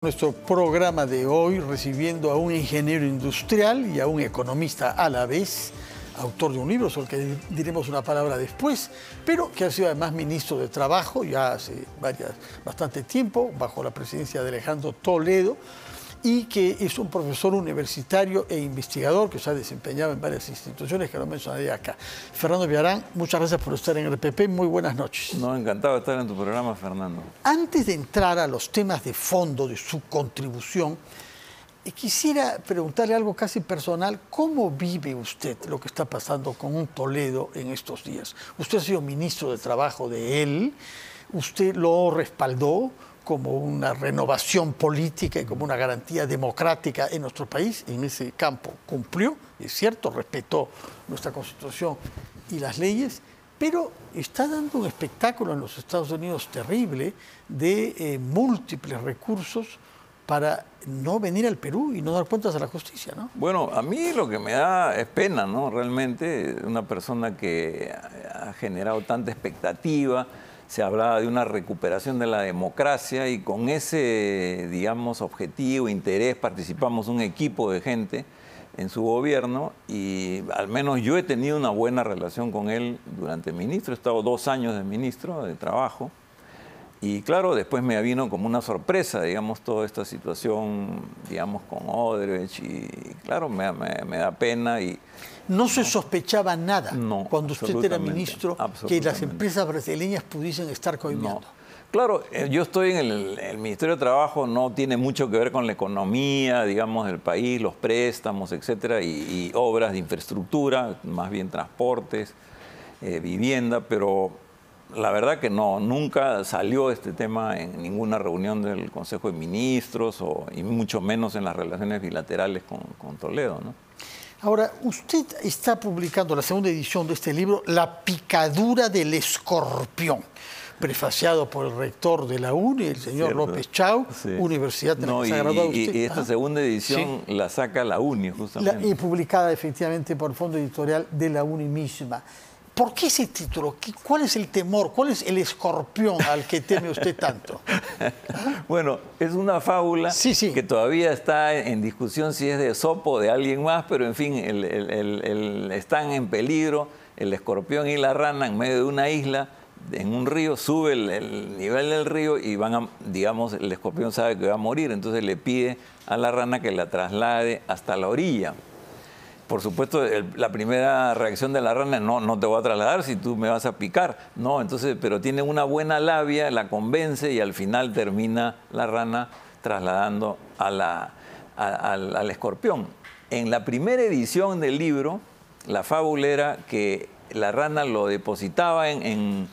Nuestro programa de hoy recibiendo a un ingeniero industrial y a un economista a la vez, autor de un libro sobre el que diremos una palabra después, pero que ha sido además ministro de Trabajo ya hace varias, bastante tiempo, bajo la presidencia de Alejandro Toledo, y que es un profesor universitario e investigador que se ha desempeñado en varias instituciones que lo mencioné acá. Fernando Villarán, muchas gracias por estar en el PP. muy buenas noches. No, encantado de estar en tu programa, Fernando. Antes de entrar a los temas de fondo de su contribución, eh, quisiera preguntarle algo casi personal. ¿Cómo vive usted lo que está pasando con un Toledo en estos días? Usted ha sido ministro de Trabajo de él, usted lo respaldó, como una renovación política y como una garantía democrática en nuestro país. En ese campo cumplió, es cierto, respetó nuestra constitución y las leyes, pero está dando un espectáculo en los Estados Unidos terrible de eh, múltiples recursos para no venir al Perú y no dar cuentas a la justicia, Bueno, a mí lo que me da es pena, ¿no? Realmente, una persona que ha generado tanta expectativa, se hablaba de una recuperación de la democracia y con ese, digamos, objetivo, interés, participamos un equipo de gente en su gobierno y al menos yo he tenido una buena relación con él durante el ministro, he estado dos años de ministro de Trabajo y claro, después me vino como una sorpresa, digamos, toda esta situación, digamos, con Odrech y claro, me, da pena y... No, se sospechaba nada cuando usted era ministro que las empresas brasileñas pudiesen estar cohibiendo Claro, eh, yo estoy en el, Ministerio de Trabajo, no tiene mucho que ver con la economía, digamos, del país, los préstamos, etcétera, y, obras de infraestructura, más bien transportes, eh, vivienda, pero la verdad que no, nunca salió este tema en ninguna reunión del Consejo de Ministros y mucho menos en las relaciones bilaterales con, Toledo. Ahora, usted está publicando la segunda edición de este libro, La picadura del escorpión prefaciado por el rector de la UNI, el señor López Chau, Universidad de no, la y, esta segunda edición la saca la UNI, justamente. y publicada efectivamente por Fondo Editorial de la UNI misma. ¿Por qué ese título? ¿Cuál es el temor? ¿Cuál es el escorpión al que teme usted tanto? bueno, es una fábula que todavía está en discusión si es de Sopo o de alguien más, pero en fin, están en peligro el escorpión y la rana en medio de una isla en un río, sube el, nivel del río y van digamos, el escorpión sabe que va a morir, entonces le pide a la rana que la traslade hasta la orilla por supuesto, la primera reacción de la rana, no, no te voy a trasladar si tú me vas a picar. No, entonces, pero tiene una buena labia, la convence y al final termina la rana trasladando al escorpión. En la primera edición del libro, la fábula era que la rana lo depositaba en,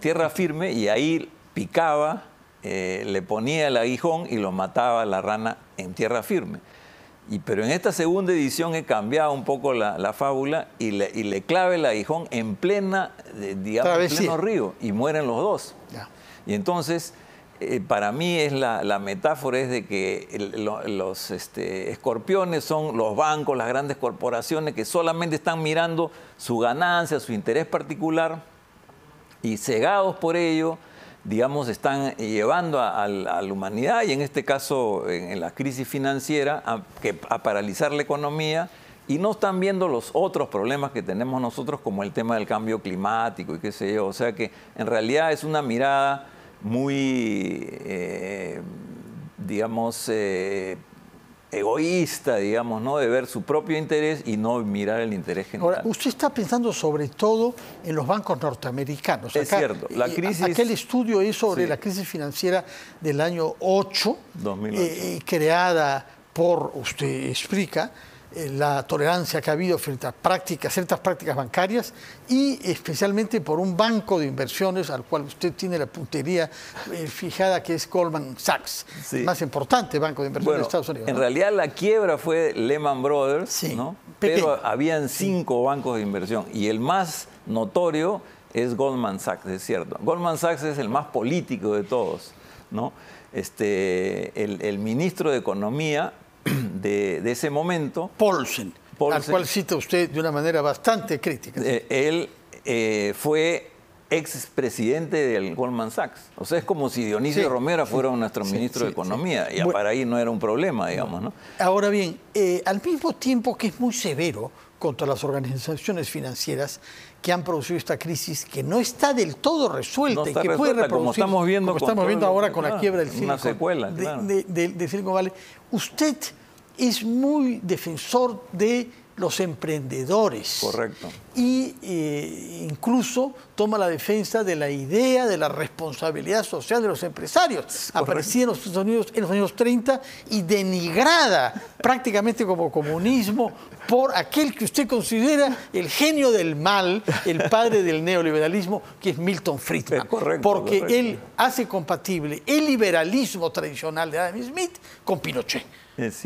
tierra firme y ahí picaba, eh, le ponía el aguijón y lo mataba la rana en tierra firme pero en esta segunda edición he cambiado un poco la, fábula y le, clave el aguijón en plena, eh, digamos, en pleno río y mueren los dos. Y entonces, eh, para mí es la, metáfora es de que los este, escorpiones son los bancos, las grandes corporaciones que solamente están mirando su ganancia, su interés particular y cegados por ello digamos, están llevando a, la humanidad y en este caso en, la crisis financiera a, paralizar la economía y no están viendo los otros problemas que tenemos nosotros como el tema del cambio climático y qué sé yo. O sea que en realidad es una mirada muy, eh, digamos, eh, egoísta, digamos, ¿no? De ver su propio interés y no mirar el interés general. Ahora, usted está pensando sobre todo en los bancos norteamericanos. es cierto, la eh, crisis... Aquel estudio es sobre la crisis financiera del año 8, eh, eh, creada por, usted explica, eh, la tolerancia que ha habido frente a prácticas, ciertas prácticas bancarias y especialmente por un banco de inversiones al cual usted tiene la puntería eh, fijada que es Goldman Sachs, el más importante banco de inversiones de Estados Unidos. En realidad la quiebra fue Lehman Brothers, ¿no? pero habían cinco bancos de inversión y el más notorio es Goldman Sachs, es cierto. Goldman Sachs es el más político de todos. ¿no? Este, el ministro de Economía de, ese momento. Paulsen, al cual cita usted de una manera bastante crítica. Eh, él eh, fue expresidente del Goldman Sachs. O sea, es como si Dionisio Romero fuera nuestro ministro de Economía, y para ahí no era un problema, digamos, ¿no? Ahora bien, eh, al mismo tiempo que es muy severo contra las organizaciones financieras que han producido esta crisis, que no está del todo resuelta y que puede reproducir, como estamos viendo, estamos viendo ahora con la quiebra del Silicon, una secuela, claro. de, de, Usted es muy defensor de los emprendedores. Correcto. Y eh, incluso toma la defensa de la idea de la responsabilidad social de los empresarios, aparecida en los Estados Unidos en los años 30 y denigrada prácticamente como comunismo por aquel que usted considera el genio del mal, el padre del neoliberalismo, que es Milton Friedman. porque él hace compatible el liberalismo tradicional de Adam Smith con Pinochet,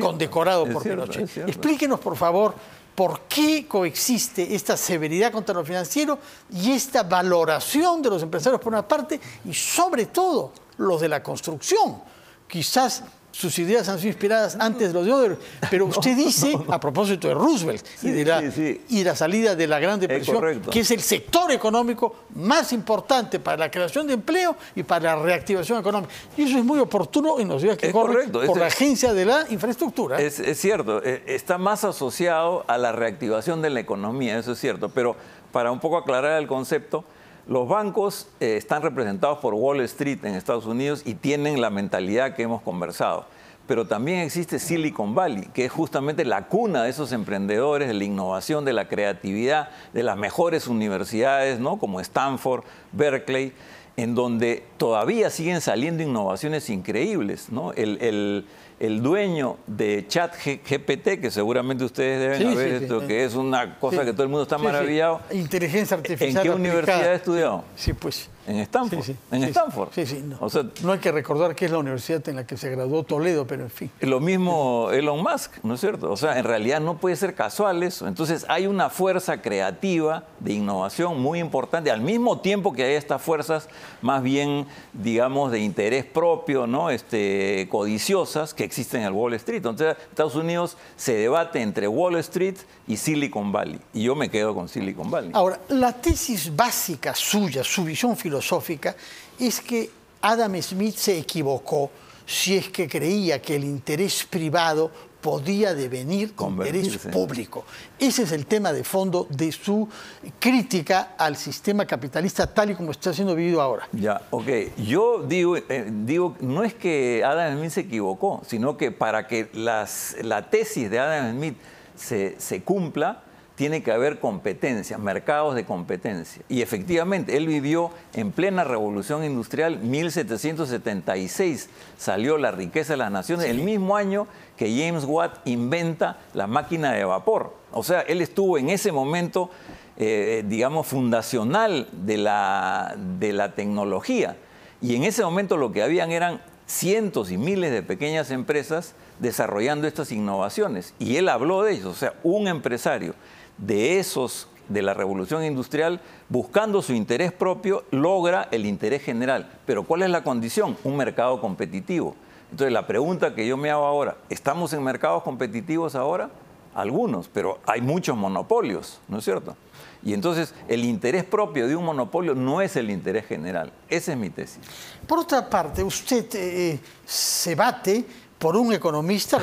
condecorado por Pinochet. Explíquenos, por favor, por qué coexiste esta severidad contra lo financiero y esta valoración de los empresarios por una parte y sobre todo los de la construcción. Quizás sus ideas han sido inspiradas antes de los de Oder. Pero usted dice, a propósito de Roosevelt y, de la, salida de la Gran Depresión, que es el sector económico más importante para la creación de empleo y para la reactivación económica. Y eso es muy oportuno en los días que por la Agencia de la Infraestructura. Es, es cierto, eh, está más asociado a la reactivación de la economía, eso es cierto. Pero para un poco aclarar el concepto, los bancos eh, están representados por Wall Street en Estados Unidos y tienen la mentalidad que hemos conversado. Pero también existe Silicon Valley, que es justamente la cuna de esos emprendedores, de la innovación, de la creatividad, de las mejores universidades, ¿no? como Stanford, Berkeley, en donde todavía siguen saliendo innovaciones increíbles. ¿no? el, el dueño de ChatGPT, que seguramente ustedes deben haber esto, que es una cosa que todo el mundo está maravillado. Inteligencia artificial. ¿En qué universidad ha estudiado? Sí, pues en Stanford. sí, en sí, Stanford. No. O sea, no hay que recordar que es la universidad en la que se graduó Toledo, pero en fin. Lo mismo Elon Musk, ¿no es cierto? O sea, en realidad no puede ser casual eso. Entonces hay una fuerza creativa de innovación muy importante, al mismo tiempo que hay estas fuerzas más bien, digamos, de interés propio, ¿no? Este, codiciosas que existen en Wall Street. Entonces, Estados Unidos se debate entre Wall Street y Silicon Valley. Y yo me quedo con Silicon Valley. Ahora, la tesis básica suya, su visión filosófica es que Adam Smith se equivocó si es que creía que el interés privado podía devenir interés público. Ese es el tema de fondo de su crítica al sistema capitalista tal y como está siendo vivido ahora. Ya, ok. Yo digo, eh, digo no es que Adam Smith se equivocó, sino que para que las, la tesis de Adam Smith se cumpla, tiene que haber competencias, mercados de competencia. Y efectivamente, él vivió en plena revolución industrial, 1776 salió la riqueza de las naciones, el mismo año que James Watt inventa la máquina de vapor. O sea, él estuvo en ese momento, eh, digamos, fundacional de la, de la tecnología. Y en ese momento lo que habían eran cientos y miles de pequeñas empresas desarrollando estas innovaciones. Y él habló de ellos, o sea, un empresario de esos de la revolución industrial, buscando su interés propio, logra el interés general. Pero ¿cuál es la condición? Un mercado competitivo. Entonces la pregunta que yo me hago ahora, ¿estamos en mercados competitivos ahora? Algunos, pero hay muchos monopolios, ¿no es cierto? Y entonces el interés propio de un monopolio no es el interés general. Esa es mi tesis. Por otra parte, usted eh, eh, se bate por un economista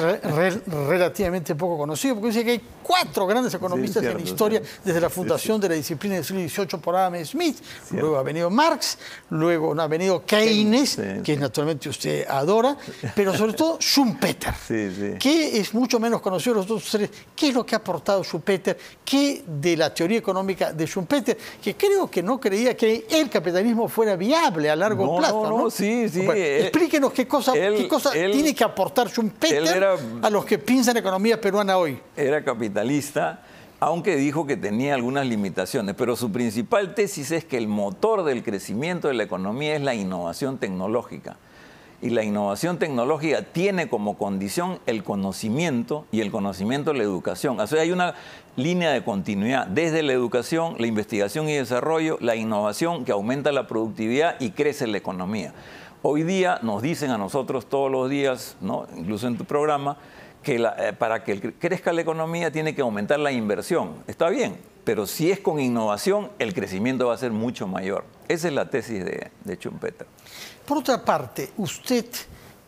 relativamente poco conocido, porque dice que hay cuatro grandes economistas en la historia, desde la fundación de la disciplina del siglo XVIII por Adam Smith, luego ha venido Marx, luego ha venido Keynes, que naturalmente usted adora, pero sobre todo Schumpeter, que es mucho menos conocido de los dos tres. ¿Qué es lo que ha aportado Schumpeter? ¿Qué de la teoría económica de Schumpeter? Que creo que no creía que el capitalismo fuera viable a largo plazo. Eh, explíquenos qué cosa, qué cosa tiene que aportar a los que piensan economía peruana hoy. Era capitalista, aunque dijo que tenía algunas limitaciones, pero su principal tesis es que el motor del crecimiento de la economía es la innovación tecnológica. Y la innovación tecnológica tiene como condición el conocimiento y el conocimiento la educación. así hay una línea de continuidad desde la educación, la investigación y desarrollo, la innovación que aumenta la productividad y crece la economía. Hoy día nos dicen a nosotros todos los días, incluso en tu programa, que eh, para que crezca la economía tiene que aumentar la inversión. Está bien, pero si es con innovación, el crecimiento va a ser mucho mayor. Esa es la tesis de, de Chumpeta. Por otra parte, usted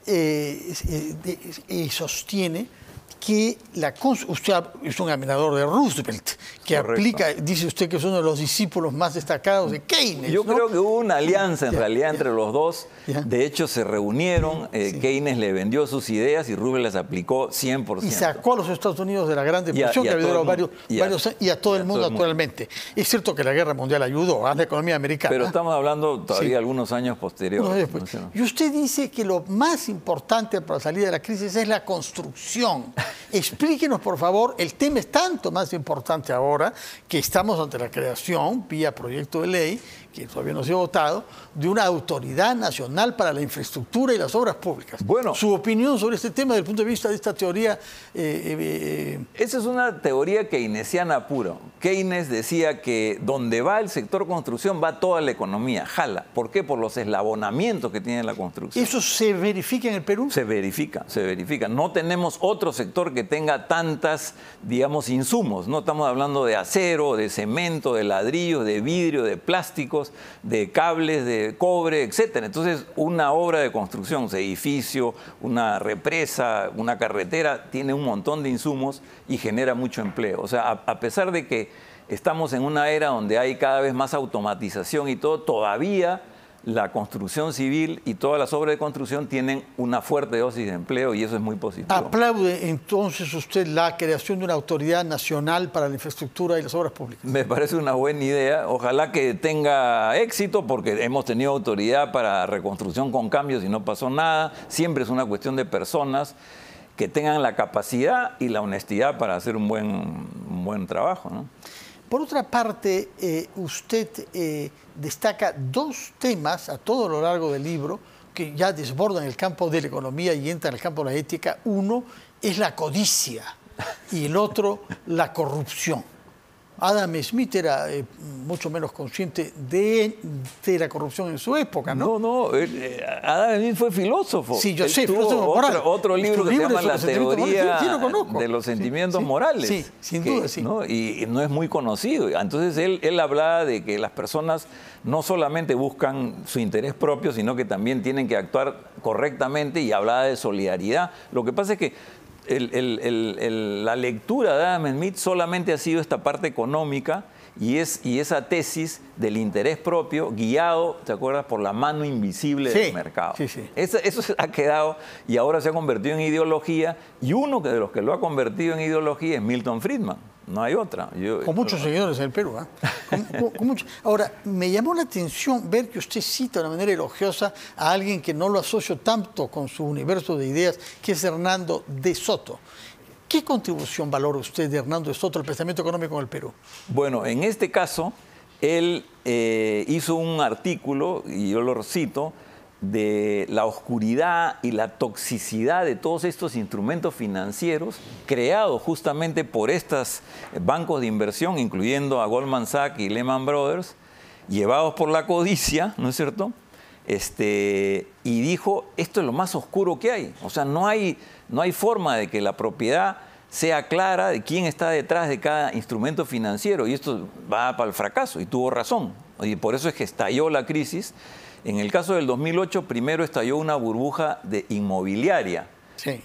eh, eh, sostiene que la usted es un admirador de Roosevelt, que aplica, dice usted que es uno de los discípulos más destacados de Keynes. Yo creo que hubo una alianza en realidad entre los dos. De hecho, se reunieron, eh, Keynes le vendió sus ideas y Roosevelt las aplicó 100%. Y sacó a los Estados Unidos de la Gran Depresión, que ha varios, y a, y a todo, el, mundo actualmente. Es cierto que la guerra mundial ayudó a ¿ah? la economía americana. Pero estamos hablando todavía algunos años posteriores. Pues. y usted dice que lo más importante para salir de la crisis es la construcción Explíquenos, por favor, el tema es tanto más importante ahora que estamos ante la creación, vía proyecto de ley, que todavía no se ha votado, de una autoridad nacional para la infraestructura y las obras públicas. Bueno. Su opinión sobre este tema desde el punto de vista de esta teoría. Eh, eh, eh, Esa es una teoría keynesiana pura. Keynes decía que donde va el sector construcción va toda la economía, jala. ¿Por qué? Por los eslabonamientos que tiene la construcción. ¿Eso se verifica en el Perú? Se verifica, se verifica. No tenemos otro sector que tenga tantas, digamos, insumos. No estamos hablando de acero, de cemento, de ladrillo, de vidrio, de plástico de cables, de cobre, etc. Entonces, una obra de construcción, un edificio, una represa, una carretera, tiene un montón de insumos y genera mucho empleo. O sea, a pesar de que estamos en una era donde hay cada vez más automatización y todo, todavía la construcción civil y todas las obras de construcción tienen una fuerte dosis de empleo y eso es muy positivo. ¿Aplaude entonces usted la creación de una autoridad nacional para la infraestructura y las obras públicas? Me parece una buena idea. Ojalá que tenga éxito porque hemos tenido autoridad para reconstrucción con cambios y no pasó nada. Siempre es una cuestión de personas que tengan la capacidad y la honestidad para hacer un buen, buen trabajo. Por otra parte, eh, usted eh, destaca dos temas a todo lo largo del libro que ya desbordan el campo de la economía y entran el campo de la ética. Uno es la codicia y el otro la corrupción. Adam Smith era eh, mucho menos consciente de, la corrupción en su época, ¿no? No, no, eh, Adam Smith fue filósofo. Sí, yo sé, filósofo Otro, libro que se llama La teoría de los sentimientos morales. Sí, sin duda, sí. Y, no es muy conocido. Entonces él, él hablaba de que las personas no solamente buscan su interés propio, sino que también tienen que actuar correctamente y hablaba de solidaridad. Lo que pasa es que el, la lectura de Adam Smith solamente ha sido esta parte económica y, es, y esa tesis del interés propio guiado, ¿te acuerdas?, por la mano invisible del mercado. sí. Eso, eso ha quedado y ahora se ha convertido en ideología y uno de los que lo ha convertido en ideología es Milton Friedman. No hay otra. con muchos eh, seguidores en el Perú. ¿ah? Ahora, me llamó la atención ver que usted cita de una manera elogiosa a alguien que no lo asocio tanto con su universo de ideas, que es Hernando de Soto. ¿Qué contribución valora usted de Hernando de Soto al pensamiento económico en el Perú? Bueno, en este caso, él eh, hizo un artículo, y yo lo recito, de la oscuridad y la toxicidad de todos estos instrumentos financieros creados justamente por estos bancos de inversión, incluyendo a Goldman Sachs y Lehman Brothers, llevados por la codicia, ¿no es cierto? Este, y dijo, esto es lo más oscuro que hay. O sea, no hay, no hay forma de que la propiedad sea clara de quién está detrás de cada instrumento financiero y esto va para el fracaso y tuvo razón. Y por eso es que estalló la crisis. En el caso del 2008, primero estalló una burbuja de inmobiliaria,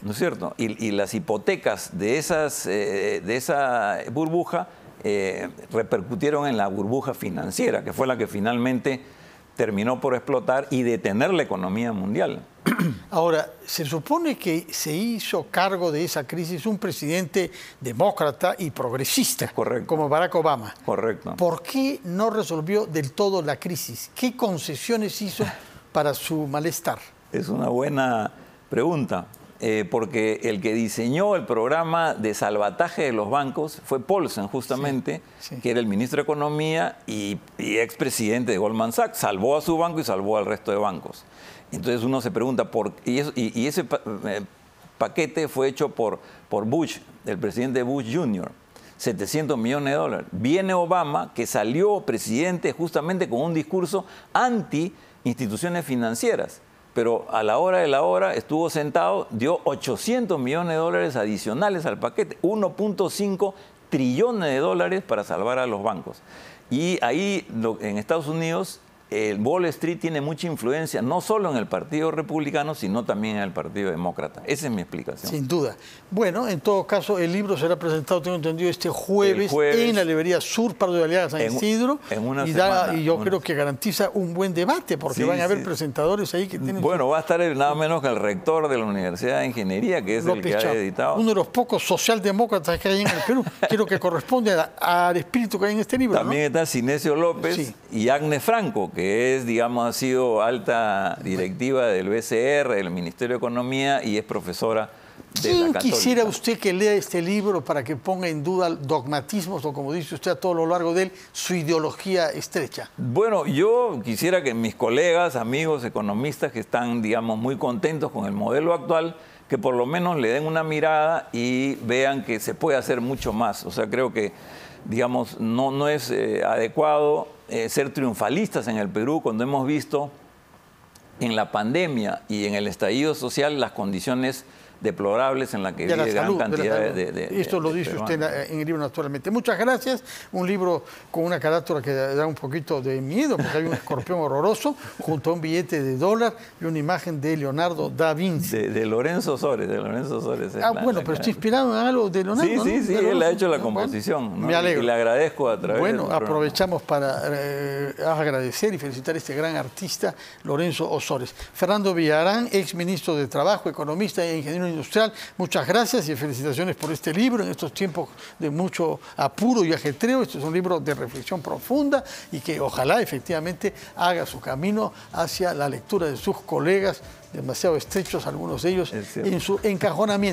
¿no es cierto? Y, las hipotecas de, esas, eh, de esa burbuja eh, repercutieron en la burbuja financiera, que fue la que finalmente terminó por explotar y detener la economía mundial. Ahora, se supone que se hizo cargo de esa crisis un presidente demócrata y progresista, como Barack Obama. Correcto. ¿Por qué no resolvió del todo la crisis? ¿Qué concesiones hizo para su malestar? Es una buena pregunta, eh, porque el que diseñó el programa de salvataje de los bancos fue Paulsen, justamente, que era el ministro de Economía y, y expresidente de Goldman Sachs. Salvó a su banco y salvó al resto de bancos. Entonces uno se pregunta, ¿por y, y, ese eh, paquete fue hecho por, por Bush, el presidente Bush Jr., 700 millones de dólares. Viene Obama, que salió presidente justamente con un discurso anti instituciones financieras, pero a la hora de la hora estuvo sentado, dio 800 millones de dólares adicionales al paquete, 1.5 trillones de dólares para salvar a los bancos. Y ahí en Estados Unidos el Wall Street tiene mucha influencia, no solo en el Partido Republicano, sino también en el Partido Demócrata. Esa es mi explicación. Sin duda. Bueno, en todo caso, el libro será presentado, tengo entendido, este jueves, en la librería Sur Pardo de Aliaga San Isidro. una y, yo creo que garantiza un buen debate, porque van a haber presentadores ahí que tienen... Bueno, va a estar nada menos que el rector de la Universidad de Ingeniería, que es el que ha editado... Uno de los pocos socialdemócratas que hay en el Perú, creo que corresponde al espíritu que hay en este libro. También está Cinesio López y Agnes Franco, que es, digamos, ha sido alta directiva del BCR, del Ministerio de Economía, y es profesora de ¿Quién quisiera usted que lea este libro para que ponga en duda dogmatismos o, como dice usted, a todo lo largo de él, su ideología estrecha? Bueno, yo quisiera que mis colegas, amigos, economistas que están, digamos, muy contentos con el modelo actual, que por lo menos le den una mirada y vean que se puede hacer mucho más. O sea, creo que digamos, no, no es eh, adecuado eh, ser triunfalistas en el Perú cuando hemos visto en la pandemia y en el estallido social las condiciones deplorables en la que vive cantidad de, Esto lo dice usted en el libro naturalmente. Muchas gracias. Un libro con una carátula que da un poquito de miedo, porque hay un escorpión horroroso junto a un billete de dólar y una imagen de Leonardo da Vinci. De, Lorenzo Osores. de Lorenzo Osores. Ah, bueno, pero está inspirado en algo de Leonardo. Sí, sí, sí, él ha hecho la ah, composición. Me alegro. Y le agradezco a través Bueno, aprovechamos para eh, agradecer y felicitar a este gran artista, Lorenzo Osores. Fernando Villarán, ex ministro de Trabajo, economista e ingeniero Industrial. Muchas gracias y felicitaciones por este libro en estos tiempos de mucho apuro y ajetreo. Este es un libro de reflexión profunda y que ojalá efectivamente haga su camino hacia la lectura de sus colegas, demasiado estrechos algunos de ellos, en su encajonamiento.